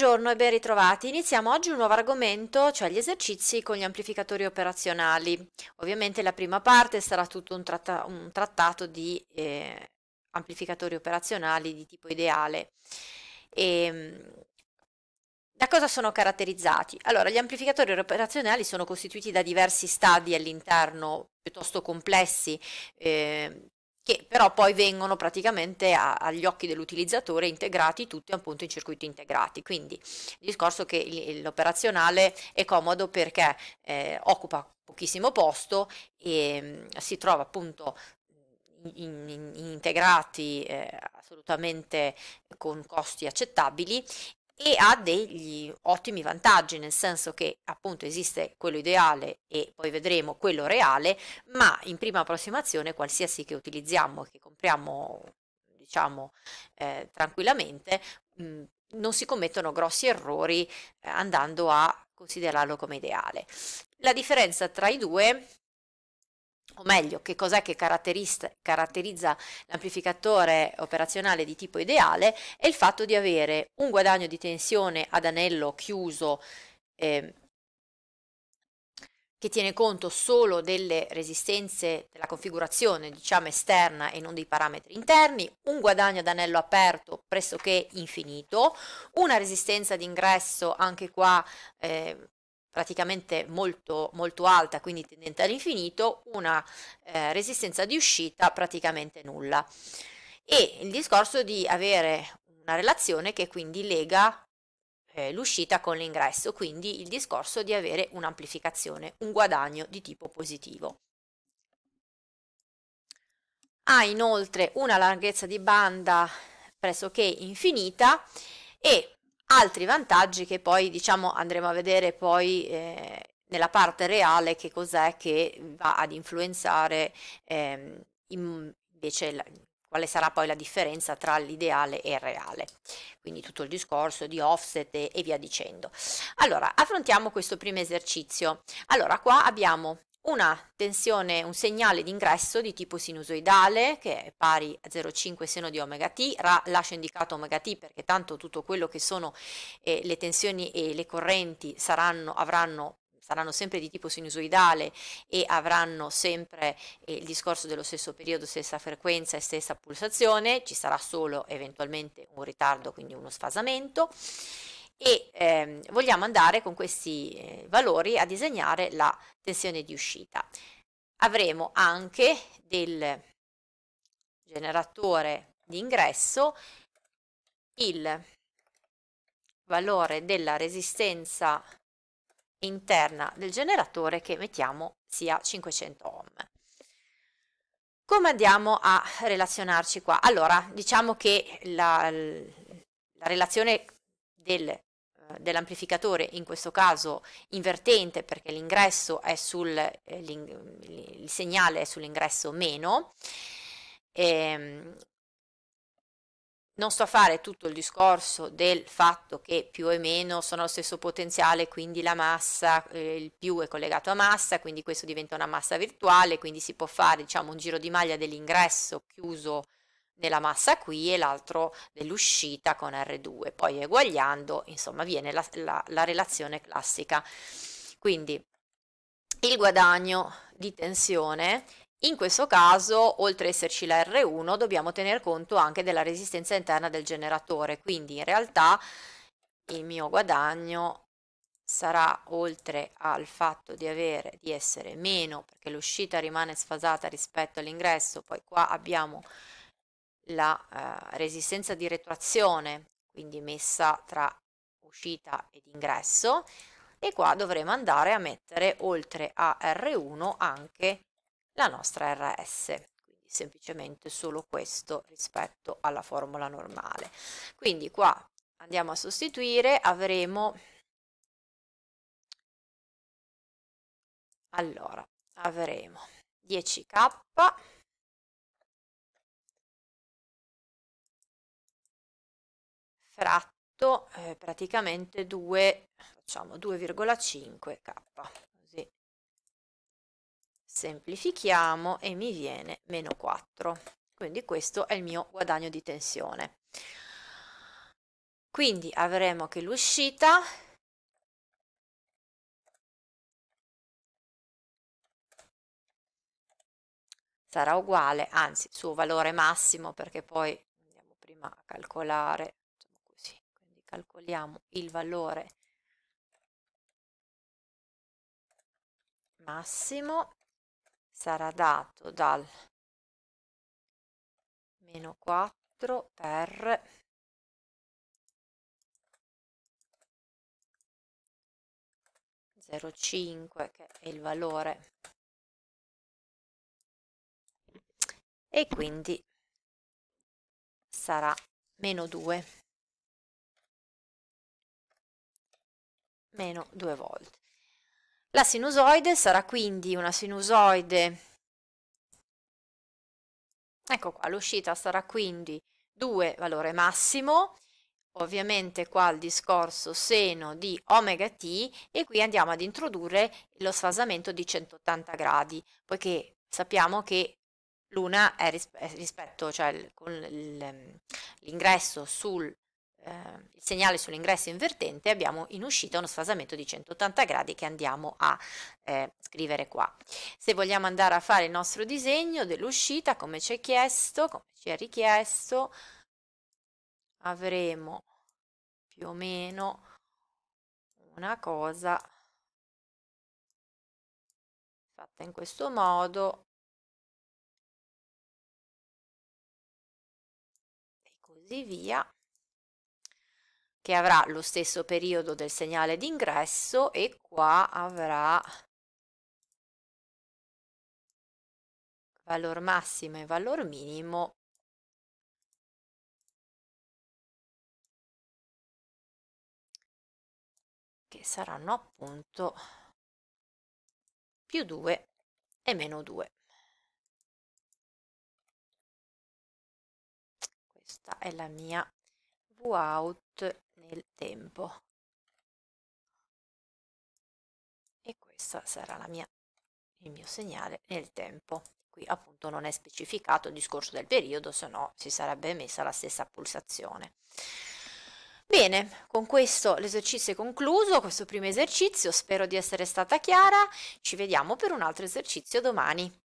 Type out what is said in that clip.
Buongiorno e ben ritrovati. Iniziamo oggi un nuovo argomento, cioè gli esercizi con gli amplificatori operazionali. Ovviamente la prima parte sarà tutto un, tratta un trattato di eh, amplificatori operazionali di tipo ideale. E, ehm, da cosa sono caratterizzati? Allora, gli amplificatori operazionali sono costituiti da diversi stadi all'interno piuttosto complessi, eh, che però poi vengono praticamente a, agli occhi dell'utilizzatore integrati tutti appunto in circuiti integrati. Quindi il discorso che l'operazionale è comodo perché eh, occupa pochissimo posto e mh, mm, si trova appunto in, in, integrati eh, assolutamente con costi accettabili e ha degli ottimi vantaggi, nel senso che appunto esiste quello ideale e poi vedremo quello reale, ma in prima approssimazione qualsiasi che utilizziamo, che compriamo diciamo eh, tranquillamente, mh, mm, non si commettono grossi errori eh, andando a considerarlo come ideale. La differenza tra i due o meglio, che cos'è che caratterizza l'amplificatore operazionale di tipo ideale, è il fatto di avere un guadagno di tensione ad anello chiuso eh, che tiene conto solo delle resistenze della configurazione, diciamo esterna e non dei parametri interni, un guadagno ad anello aperto pressoché infinito, una resistenza d'ingresso anche qua eh, praticamente molto, molto alta, quindi tendente all'infinito, una eh, resistenza di uscita praticamente nulla. E il discorso di avere una relazione che quindi lega eh, l'uscita con l'ingresso, quindi il discorso di avere un'amplificazione, un guadagno di tipo positivo. Ha inoltre una larghezza di banda pressoché infinita e altri vantaggi che poi diciamo andremo a vedere poi eh, nella parte reale che cos'è che va ad influenzare ehm, invece la, quale sarà poi la differenza tra l'ideale e il reale. Quindi tutto il discorso di offset e, e via dicendo. Allora, affrontiamo questo primo esercizio. Allora, qua abbiamo una tensione, un segnale d'ingresso di tipo sinusoidale che è pari a 0,5 seno di omega t, Ra lascia indicato omega t perché tanto tutto quello che sono eh, le tensioni e le correnti saranno, avranno saranno sempre di tipo sinusoidale e avranno sempre eh, il discorso dello stesso periodo, stessa frequenza e stessa pulsazione, ci sarà solo eventualmente un ritardo, quindi uno sfasamento e ehm, vogliamo andare con questi eh, valori a disegnare la tensione di uscita. Avremo anche del generatore di ingresso il valore della resistenza interna del generatore che mettiamo sia 500 ohm. Come andiamo a relazionarci qua? Allora, diciamo che la, la relazione del dell'amplificatore, in questo caso invertente perché l'ingresso è sul, eh, il segnale è sull'ingresso meno. E, ehm, non sto a fare tutto il discorso del fatto che più e meno sono allo stesso potenziale, quindi la massa, eh, il più è collegato a massa, quindi questo diventa una massa virtuale, quindi si può fare diciamo, un giro di maglia dell'ingresso chiuso nella massa qui e l'altro dell'uscita con R2, poi eguagliando, insomma, viene la, la, la relazione classica. Quindi il guadagno di tensione in questo caso, oltre ad esserci la R1, dobbiamo tener conto anche della resistenza interna del generatore, quindi in realtà il mio guadagno sarà oltre al fatto di, avere, di essere meno, perché l'uscita rimane sfasata rispetto all'ingresso, poi qua abbiamo la eh, resistenza di retroazione, quindi messa tra uscita ed ingresso, e qua dovremo andare a mettere oltre a R1 anche la nostra RS, quindi semplicemente solo questo rispetto alla formula normale. Quindi qua andiamo a sostituire, avremo... Allora, avremo 10k fratto eh, praticamente 2, facciamo 2,5k. Così semplifichiamo e mi viene meno 4. Quindi questo è il mio guadagno di tensione. Quindi avremo che l'uscita sarà uguale, anzi suo valore massimo perché poi andiamo prima a calcolare calcoliamo il valore massimo sarà dato dal meno 4 per zero cinque che è il valore e quindi sarà meno 2 meno 2 volte. La sinusoide sarà quindi una sinusoide, ecco qua, l'uscita sarà quindi 2 valore massimo, ovviamente qua il discorso seno di omega t e qui andiamo ad introdurre lo sfasamento di 180 gradi, poiché sappiamo che l'una è rispetto, cioè l'ingresso sul eh, il segnale sull'ingresso invertente, abbiamo in uscita uno sfasamento di 180 gradi che andiamo a eh, scrivere qua. Se vogliamo andare a fare il nostro disegno dell'uscita, come ci è chiesto, come ci è richiesto, avremo più o meno una cosa fatta in questo modo e così via che avrà lo stesso periodo del segnale d'ingresso e qua avrà valore massimo e valore minimo che saranno appunto più 2 e meno 2. Questa è la mia vout nel tempo. E questo sarà mia, il mio segnale nel tempo. Qui appunto non è specificato il discorso del periodo, se no si sarebbe messa la stessa pulsazione. Bene, con questo l'esercizio è concluso, questo primo esercizio, spero di essere stata chiara, ci vediamo per un altro esercizio domani.